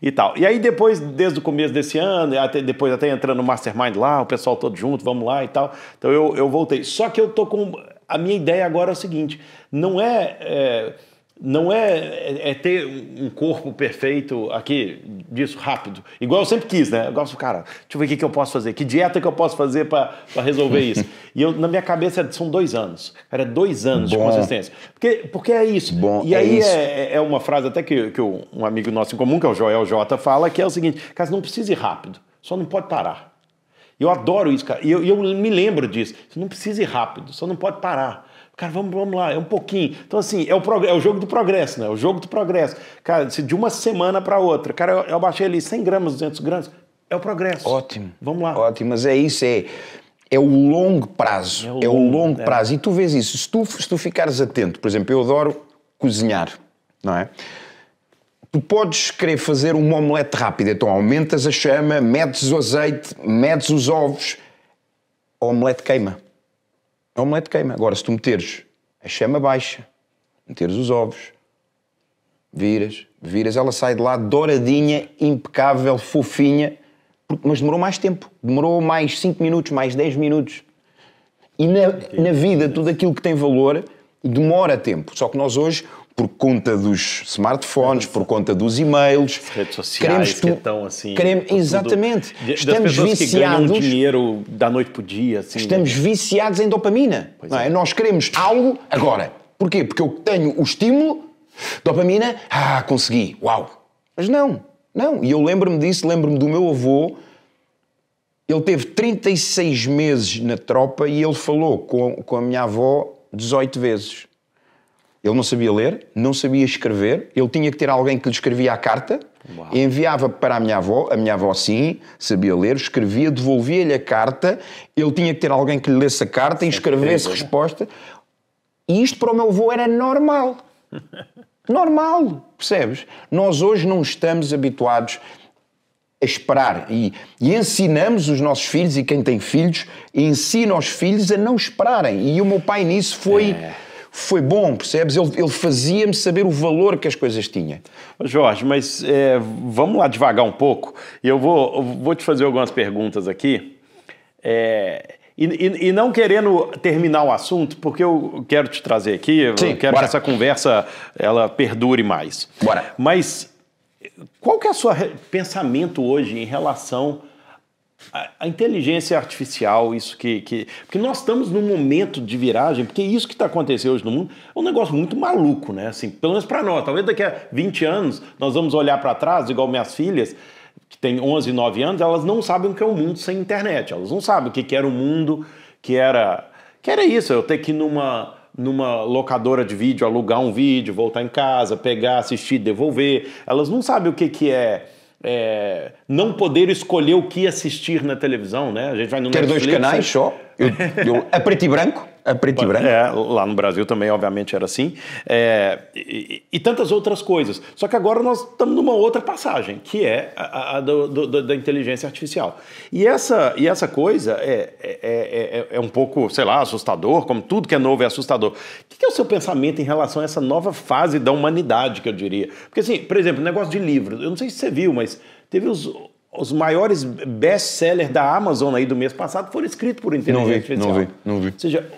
E tal. E aí depois, desde o começo desse ano, até, depois até entrando no Mastermind lá, o pessoal todo junto, vamos lá e tal. Então eu, eu voltei. Só que eu tô com... A minha ideia agora é o seguinte, não é, é não é, é, é ter um corpo perfeito aqui, disso, rápido. Igual eu sempre quis, né? Eu gosto, cara, deixa eu ver o que, que eu posso fazer, que dieta que eu posso fazer para resolver isso. e eu, na minha cabeça, são dois anos. Era dois anos Bom. de consistência. Porque, porque é isso. Bom, e é aí é, isso. é, é uma frase até que, que um amigo nosso em comum, que é o Joel J, fala, que é o seguinte, cara, não precisa ir rápido, só não pode parar. Eu adoro isso, cara. E eu, eu me lembro disso. Você não precisa ir rápido, só não pode parar. Cara, vamos, vamos lá, é um pouquinho. Então, assim, é o, prog... é o jogo do progresso, né? É o jogo do progresso. Cara, se de uma semana para outra, cara, eu, eu, baixei ali 100 gramas, 200 gramas, é o progresso. Ótimo. Vamos lá. Ótimo, mas é isso, é. É o longo prazo, é o, é longo, o longo, é. prazo. É. E tu vês isso, se tu, se tu ficares atento, por exemplo, eu adoro cozinhar, não é? Tu podes querer fazer um omelete rápido, então aumentas a chama, metes o azeite, metes os ovos, o omelete queima a é omelete queima. Agora, se tu meteres a chama baixa, meteres os ovos, viras, viras, ela sai de lá douradinha, impecável, fofinha, mas demorou mais tempo. Demorou mais 5 minutos, mais 10 minutos. E na, na vida, tudo aquilo que tem valor demora tempo. Só que nós hoje por conta dos smartphones, por conta dos e-mails, redes sociais tu, que estão assim, queremos, exatamente, tudo, estamos viciados que dinheiro da noite para o dia, assim, estamos né? viciados em dopamina, é. É? Nós queremos algo agora. Porquê? Porque eu tenho o estímulo, dopamina, ah, consegui, uau. Mas não, não. E eu lembro-me disso, lembro-me do meu avô. Ele teve 36 meses na tropa e ele falou com, com a minha avó 18 vezes. Ele não sabia ler, não sabia escrever, ele tinha que ter alguém que lhe escrevia a carta, Uau. enviava para a minha avó, a minha avó sim, sabia ler, escrevia, devolvia-lhe a carta, ele tinha que ter alguém que lhe lesse a carta e escrevesse né? resposta. E isto para o meu avô era normal. Normal, percebes? Nós hoje não estamos habituados a esperar e, e, ensinamos os nossos filhos e quem tem filhos ensina aos filhos a não esperarem. E o meu pai nisso foi. É foi bom, percebes? Ele, ele fazia-me saber o valor que as coisas tinham. Jorge, mas é, vamos lá devagar um pouco. Eu vou, vou te fazer algumas perguntas aqui. É, e, e, e, não querendo terminar o assunto, porque eu quero te trazer aqui, Sim, eu quero bora. que essa conversa ela perdure mais. Bora. Mas qual que é o seu pensamento hoje em relação a, inteligência artificial, isso que, que. Porque nós estamos num momento de viragem, porque é isso que está acontecendo hoje no mundo é um negócio muito maluco, né? Assim, pelo menos para nós. Talvez daqui a 20 anos nós vamos olhar para trás, igual minhas filhas, que têm 11, 9 anos, elas não sabem o que é o um mundo sem internet. Elas não sabem o que, que era o um mundo que era. Que era isso, eu ter que ir numa numa locadora de vídeo, alugar um vídeo, voltar em casa, pegar, assistir, devolver. Elas não sabem o que, que é é, não poder escolher o que assistir na televisão, né? A gente vai no Ter Netflix, dois canais só, eu, eu, a é preto e branco. É preto e branco. É, lá no Brasil também, obviamente, era assim. É, e, e, tantas outras coisas. Só que agora nós estamos numa outra passagem, que é a, a do, do, da inteligência artificial. E essa, e essa coisa é é, é, é, é, um pouco, sei lá, assustador, como tudo que é novo é assustador. O que é o seu pensamento em relação a essa nova fase da humanidade, que eu diria? Porque, assim, por exemplo, negócio de livros. Eu não sei se você viu, mas teve os os maiores best-sellers da Amazon aí do mês passado foram escritos por inteligência não vi, artificial. Não vi, não vi. Ou seja,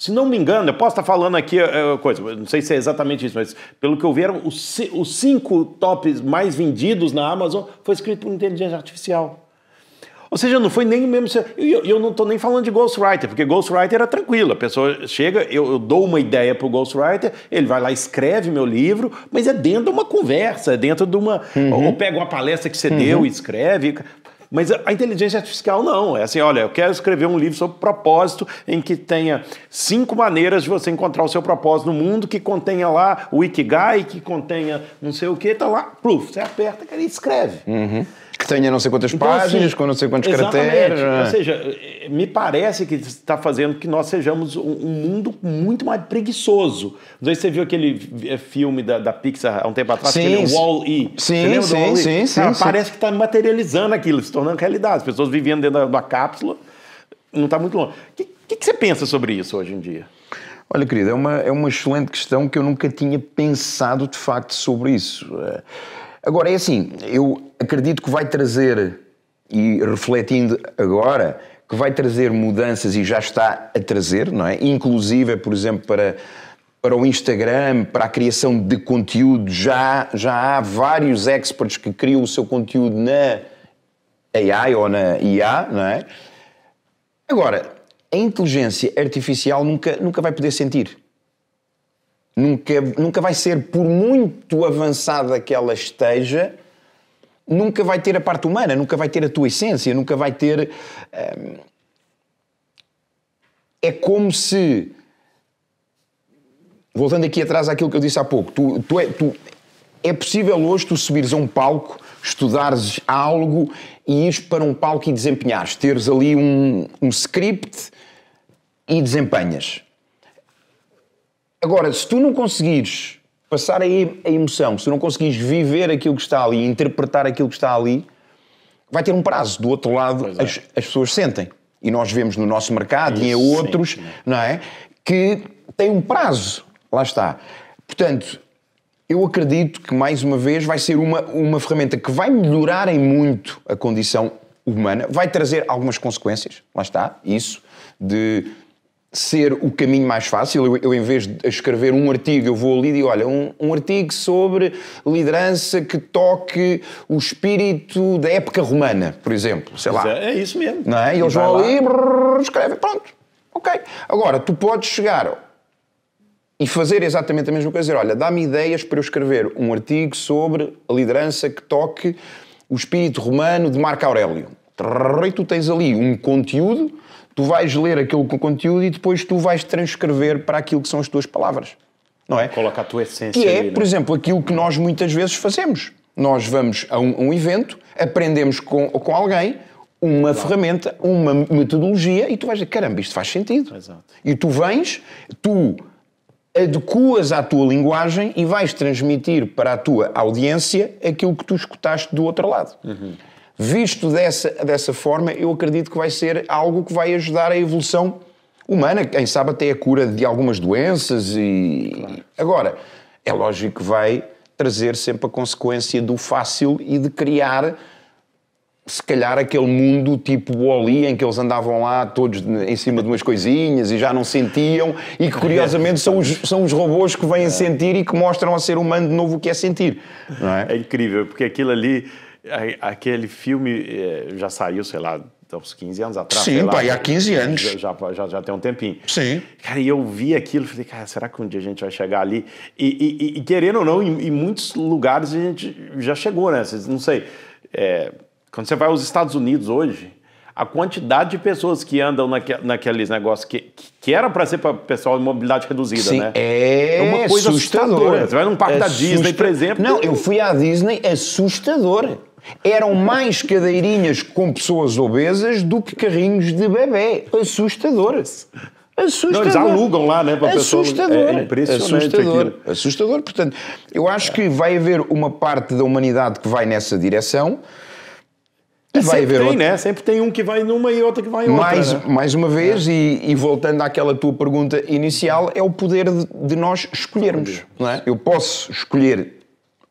se não me engano, eu posso estar falando aqui é, coisa, não sei se é exatamente isso, mas pelo que eu vi, eram os, os cinco tops mais vendidos na Amazon foi escrito por inteligência artificial. Ou seja, não foi nem mesmo. Eu, eu não estou nem falando de Ghostwriter, porque Ghostwriter é tranquilo. A pessoa chega, eu, eu dou uma ideia para o Ghostwriter, ele vai lá, escreve meu livro, mas é dentro de uma conversa, é dentro de uma. Uhum. Ou pega uma palestra que você uhum. deu e escreve. Mas a inteligência artificial não. É assim, olha, eu quero escrever um livro sobre propósito em que tenha cinco maneiras de você encontrar o seu propósito no mundo, que contenha lá o Ikigai, que contenha não sei o que, tá lá, proof, você aperta, e escreve. Uhum que tenha não sei quantas então, assim, páginas, assim, com não sei quantos caracteres. Ou né? seja, me parece que está fazendo que nós sejamos um, mundo muito mais preguiçoso. Não sei se você viu aquele é, filme da, da Pixar há um tempo atrás, sim, aquele é Wall-E. Sim, sim, Wall sim, sim, Cara, sim, Parece que está materializando aquilo, se tornando realidade. As pessoas vivendo dentro da, da cápsula, não está muito longe. O que, que, que você pensa sobre isso hoje em dia? Olha, querido, é uma, é uma excelente questão que eu nunca tinha pensado de facto sobre isso. É, Agora é assim, eu acredito que vai trazer, e refletindo agora, que vai trazer mudanças e já está a trazer, não é? Inclusive, por exemplo, para para o Instagram, para a criação de conteúdo, já, já há vários experts que criam o seu conteúdo na AI ou na IA, não é? Agora, a inteligência artificial nunca, nunca vai poder sentir nunca, nunca vai ser, por muito avançada que ela esteja, nunca vai ter a parte humana, nunca vai ter a tua essência, nunca vai ter. Hum, é como se. Voltando aqui atrás àquilo que eu disse há pouco, tu, tu, é, tu, é possível hoje tu subires a um palco, estudares algo e ires para um palco e desempenhares, teres ali um, um script e desempenhas. Agora, se tu não conseguires passar a emoção, se tu não conseguires viver aquilo que está ali, interpretar aquilo que está ali, vai ter um prazo. Do outro lado, é. as, as, pessoas sentem. E nós vemos no nosso mercado Isso, e em outros, sim. não é? Que tem um prazo. Lá está. Portanto, eu acredito que, mais uma vez, vai ser uma, uma ferramenta que vai melhorar em muito a condição humana, vai trazer algumas consequências, lá está, isso, de ser o caminho mais fácil. Eu, eu, em vez de escrever um artigo, eu vou ali e digo, olha, um, um, artigo sobre liderança que toque o espírito da época romana, por exemplo, sei lá. É, é isso mesmo. Não é? E eles vão ali, e escrevem, pronto, ok. Agora, tu podes chegar e fazer exatamente a mesma coisa, dizer, olha, dá-me ideias para eu escrever um artigo sobre a liderança que toque o espírito romano de Marco Aurélio. E tu tens ali um conteúdo Tu vais ler aquele conteúdo e depois tu vais transcrever para aquilo que são as tuas palavras. Não é? Coloca a tua essência. Que é, né? por exemplo, aquilo que nós muitas vezes fazemos. Nós vamos a um, um evento, aprendemos com, com alguém, uma ferramenta, uma metodologia e tu vais dizer, caramba, isto faz sentido. Exato. E tu vens, tu adequas à tua linguagem e vais transmitir para a tua audiência aquilo que tu escutaste do outro lado. Uhum visto dessa, dessa forma, eu acredito que vai ser algo que vai ajudar a evolução humana, quem sabe até a cura de algumas doenças e... Claro. Agora, é lógico que vai trazer sempre a consequência do fácil e de criar se calhar aquele mundo tipo Wally em que eles andavam lá todos em cima de umas coisinhas e já não sentiam e que curiosamente são os, são os robôs que vêm é. sentir e que mostram ao ser humano de novo o que é sentir. É? é incrível, porque aquilo ali Aquele filme é, já saiu, sei lá, uns 15 anos atrás. Sim, pai, lá, há 15 anos. Já, já, já, tem um tempinho. Sim. Cara, e eu vi aquilo, falei, cara, será que um dia a gente vai chegar ali? E, e, e querendo ou não, em, em, muitos lugares a gente já chegou, né? Não sei. É, quando você vai aos Estados Unidos hoje, a quantidade de pessoas que andam naque, naqueles negócios que, que era para ser para pessoal de mobilidade reduzida, Sim, né? É, é uma coisa assustadora. assustadora. Você vai num parque é da Disney, por exemplo. Não, eu fui à Disney, é assustador eram mais cadeirinhas com pessoas obesas do que carrinhos de bebê. Assustador. Assustador. Não, eles alugam lá, né, para Assustador. Pessoa, é, é impressionante Assustador. Aquilo. Assustador. Portanto, eu acho que vai haver uma parte da humanidade que vai nessa direção. É, vai sempre tem, outra. né? Sempre tem um que vai numa e outro que vai em outra. Mais, né? mais uma vez, é. e, e, voltando àquela tua pergunta inicial, é o poder de, de nós escolhermos. Não é? Eu posso escolher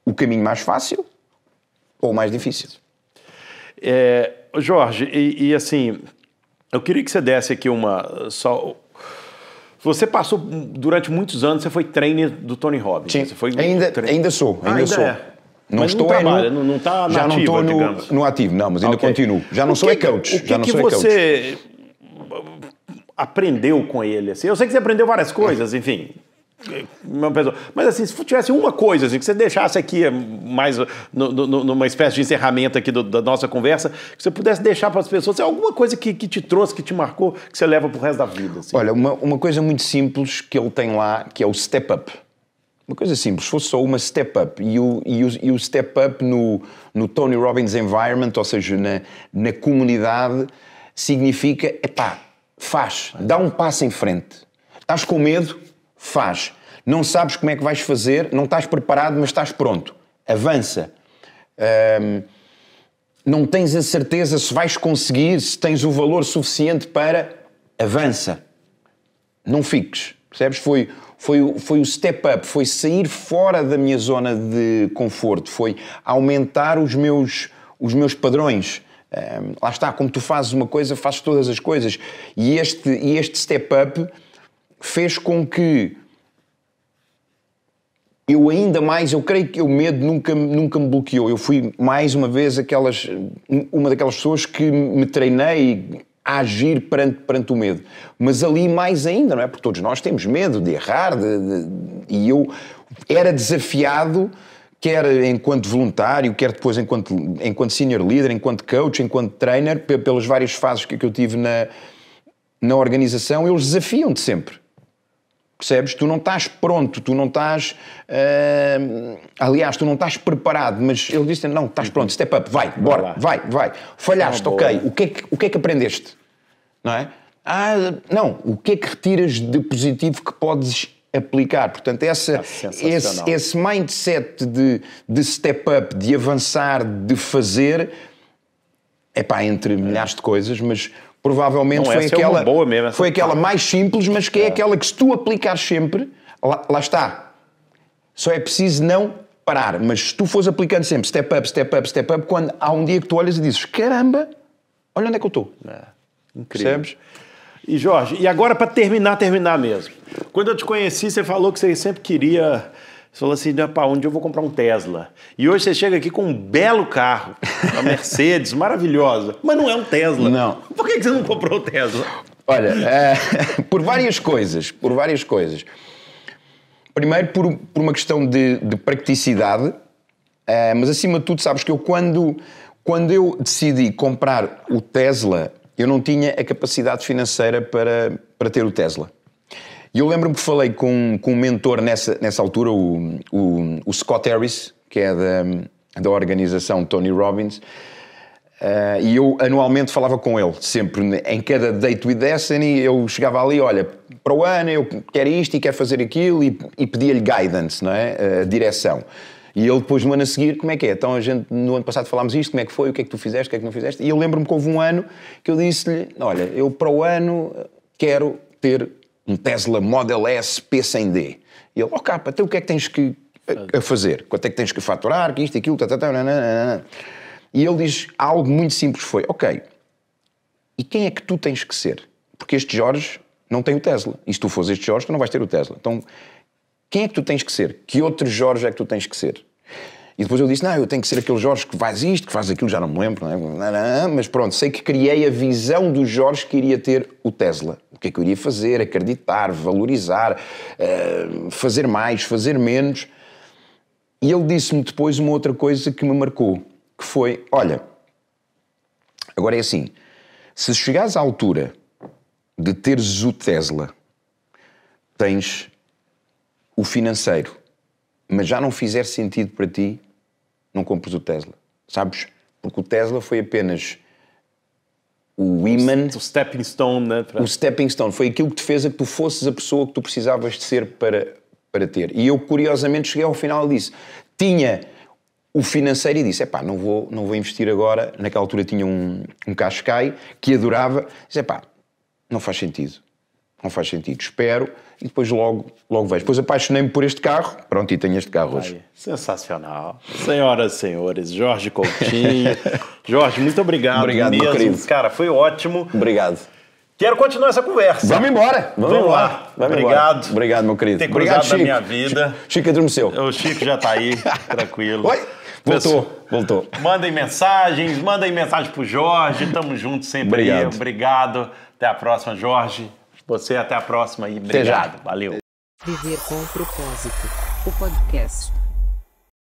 o caminho mais fácil, ou mais difícil. É, Jorge, e, e, assim, eu queria que você desse aqui uma. Só, você passou durante muitos anos, você foi trainer do Tony Robbins. Sim. Você foi ainda, ainda sou, ainda, ainda sou. É. Não mas estou não trabalha, tá no, não está já não estou no, no, ativo, não, mas ainda okay. continuo. Já não que, sou é e-coach. O que, já não que sou é você coach. aprendeu com ele? Assim? Eu sei que você aprendeu várias coisas, enfim uma pessoa. Mas assim, se tivesse uma coisa assim, que você deixasse aqui é mais no, no, numa espécie de encerramento aqui do, da nossa conversa, que você pudesse deixar para as pessoas, é alguma coisa que, que te trouxe, que te marcou, que você leva para o resto da vida. Assim. Olha, uma, uma coisa muito simples que ele tem lá, que é o step up. Uma coisa simples, fosse só uma step up. E o, e o, e o step up no, no Tony Robbins environment, ou seja, na, na comunidade, significa, epá, faz, dá um passo em frente. Estás com medo, faz. Não sabes como é que vais fazer, não estás preparado, mas estás pronto. Avança. Um, não tens a certeza se vais conseguir, se tens o valor suficiente para. Avança. Não fiques. Percebes? Foi, foi, foi o step up, foi sair fora da minha zona de conforto, foi aumentar os meus, os meus padrões. Um, lá está, como tu fazes uma coisa, fazes todas as coisas. E este, e este step up fez com que eu ainda mais, eu creio que o medo nunca, nunca me bloqueou. Eu fui mais uma vez aquelas, uma daquelas pessoas que me treinei a agir perante, perante o medo. Mas ali mais ainda, não é? Porque todos nós temos medo de errar, de, de, e eu era desafiado, quer enquanto voluntário, quer depois enquanto, enquanto senior leader, enquanto coach, enquanto trainer, pelas várias fases que, que eu tive na, na organização, eles desafiam-te sempre. Percebes? Tu não estás pronto, tu não estás. Uh, aliás, tu não estás preparado, mas ele disse: não, estás pronto, step up, vai, bora, vai, vai. Falhaste, ah, ok. O que, é que, o que é que aprendeste? Não é? Ah, não, o que é que retiras de positivo que podes aplicar? Portanto, essa, é esse, esse mindset de, de step up, de avançar, de fazer, é pá, entre milhares de coisas, mas Provavelmente não, foi é aquela, é boa mesmo, foi é aquela mais simples, mas que é, é aquela que se tu aplicares sempre, lá, lá está. Só é preciso não parar, mas se tu fores aplicando sempre step up, step up, step up, quando há um dia que tu olhas e dizes, caramba, olha onde é que eu estou. É, incrível. Percebes? E Jorge, e agora para terminar, terminar mesmo. Quando eu te conheci, você falou que você sempre queria você falou assim, para onde eu vou comprar um Tesla? E hoje você chega aqui com um belo carro, uma Mercedes maravilhosa, mas não é um Tesla. Não. Por que você não comprou o Tesla? Olha, é, por várias coisas, por várias coisas. Primeiro por, por uma questão de, de praticidade, é, mas acima de tudo sabes que eu quando, quando eu decidi comprar o Tesla, eu não tinha a capacidade financeira para, para ter o Tesla. E eu lembro-me que falei com, com um mentor nessa, nessa altura, o, o, o Scott Harris, que é da, da organização Tony Robbins, Uh, e eu anualmente falava com ele, sempre em cada Date with Destiny eu chegava ali, olha, para o ano eu quero isto e quero fazer aquilo e, e pedia-lhe guidance, não é? Uh, direção. E ele depois no ano a seguir, como é que é? Então a gente no ano passado falámos isto, como é que foi, o que é que tu fizeste, o que é que não fizeste? E eu lembro-me que houve um ano que eu disse-lhe, olha, eu para o ano quero ter um Tesla Model S P100D. E ele, ó oh, capa, então o que é que tens que a fazer? Quanto é que tens que faturar? Que isto, aquilo, tá, tá, tá, E ele diz algo muito simples foi, ok, e quem é que tu tens que ser? Porque este Jorge não tem o Tesla. E se tu fores este Jorge, tu não vais ter o Tesla. Então, quem é que tu tens que ser? Que outro Jorge é que tu tens que ser? E depois eu disse, não, eu tenho que ser aquele Jorge que faz isto, que faz aquilo, já não me lembro, não é? mas pronto, sei que criei a visão do Jorge que iria ter o Tesla o que é que eu iria fazer, acreditar, valorizar, uh, fazer mais, fazer menos. E ele disse-me depois uma outra coisa que me marcou, que foi, olha, agora é assim, se chegares à altura de teres o Tesla, tens o financeiro, mas já não fizer sentido para ti, não compres o Tesla. Sabes? Porque o Tesla foi apenas o women. O stepping stone, né? Para... O stepping stone. Foi aquilo que te fez a que tu fosses a pessoa que tu precisavas de ser para, para ter. E eu, curiosamente, cheguei ao final e disse: tinha o financeiro e disse: é pá, não vou, não vou investir agora. Naquela altura tinha um, um Cascai que adorava. Disse: é pá, não faz sentido não faz sentido. Espero e depois logo, logo vejo. Depois apaixonei-me por este carro, pronto, e tenho este carro Ai, hoje. Sensacional. Senhoras e senhores, Jorge Coutinho. Jorge, muito obrigado. Obrigado, mesmo. querido. Cara, foi ótimo. Obrigado. Quero continuar essa conversa. Vamos embora. Vamos, Vamos lá. lá. Vamos obrigado. Embora. Obrigado, meu querido. Ter cruzado Obrigado, minha vida. Chico, adormeceu. O Chico já está aí, tranquilo. Oi? Voltou, voltou. Mandem mensagens, mandem mensagem o Jorge. Tamo juntos sempre. Obrigado. Aí. Obrigado. Até a próxima, Jorge. Você até a próxima e obrigado. Valeu. Viver com propósito. O podcast.